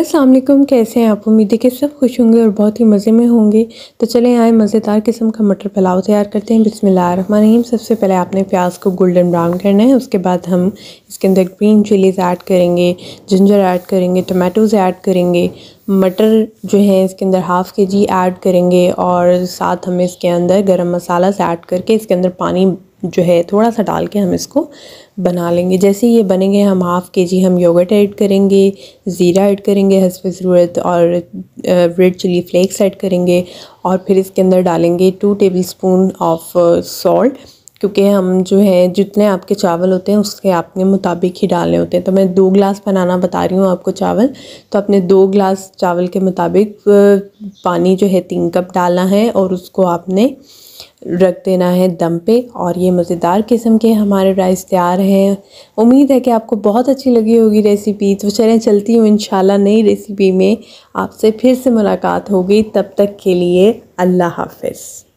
असलम कैसे हैं आप उम्मीद है कि सब खुश होंगे और बहुत ही मज़े में होंगे तो चले आए मज़ेदार किस्म का मटर पुलाव तैयार करते हैं बिसमीम सबसे पहले आपने प्याज को गोल्डन ब्राउन करना है उसके बाद हम इसके अंदर ग्रीन चिलीज़ ऐड करेंगे जिंजर ऐड करेंगे टमाटोज़ ऐड करेंगे मटर जो है इसके अंदर हाफ़ के जी ऐड करेंगे और साथ हमें इसके अंदर गर्म मसाला ऐड करके इसके अंदर पानी जो है थोड़ा सा डाल के हम इसको बना लेंगे जैसे ये बनेंगे हम हाफ़ के जी हम योगर्ट ऐड करेंगे ज़ीरा ऐड करेंगे हसब ज़रूरत और रेड चिली फ्लेक्स ऐड करेंगे और फिर इसके अंदर डालेंगे two tablespoon of salt क्योंकि हम जो है जितने आपके चावल होते हैं उसके आपके मुताबिक ही डालने होते हैं तो मैं दो ग्लास बनाना बता रही हूँ आपको चावल तो आपने दो ग्लास चावल के मुताबिक पानी जो है तीन कप डालना है और उसको आपने रख देना है दम पे और ये मज़ेदार किस्म के हमारे राइस तैयार हैं उम्मीद है कि आपको बहुत अच्छी लगी होगी रेसिपी तो चलें चलती हूँ इन नई रेसिपी में आपसे फिर से मुलाकात होगी तब तक के लिए अल्लाह हाफिज़